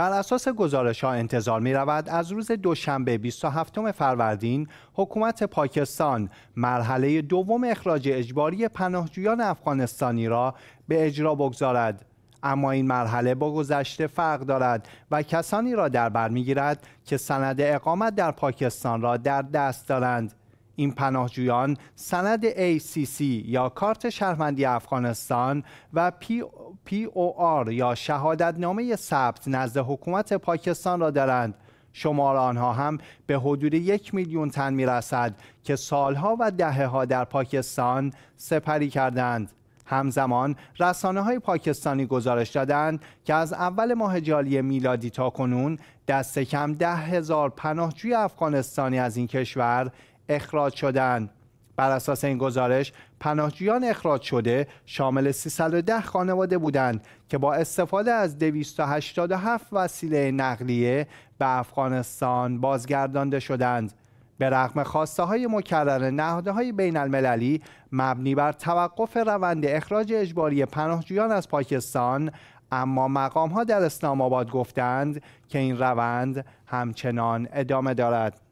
بر اساس گزارش ها انتظار می رود از روز دوشنبه 27 فروردین حکومت پاکستان مرحله دوم اخراج اجباری پناهجویان افغانستانی را به اجرا بگذارد. اما این مرحله با گذشته فرق دارد و کسانی را در بر میگیرد که سند اقامت در پاکستان را در دست دارند این پناهجویان سند ACC یا کارت شهروندی افغانستان و POR یا شهادتنامه ثبت نزد حکومت پاکستان را دارند شمار آنها هم به حدود یک میلیون تن میرسد که سالها و دهه ها در پاکستان سپری کردند همزمان رسانه های پاکستانی گزارش دادند که از اول ماه جالی میلادی تا کنون دست کم ده هزار پناهجوی افغانستانی از این کشور اخراج شدند. بر اساس این گزارش پناهجویان اخراج شده شامل 310 خانواده بودند که با استفاده از 287 وسیله نقلیه به افغانستان بازگردانده شدند. به رغم خواسته های مکرر نهادهای های بین المللی مبنی بر توقف روند اخراج اجباری پناهجویان از پاکستان اما مقام در اسلام آباد گفتند که این روند همچنان ادامه دارد.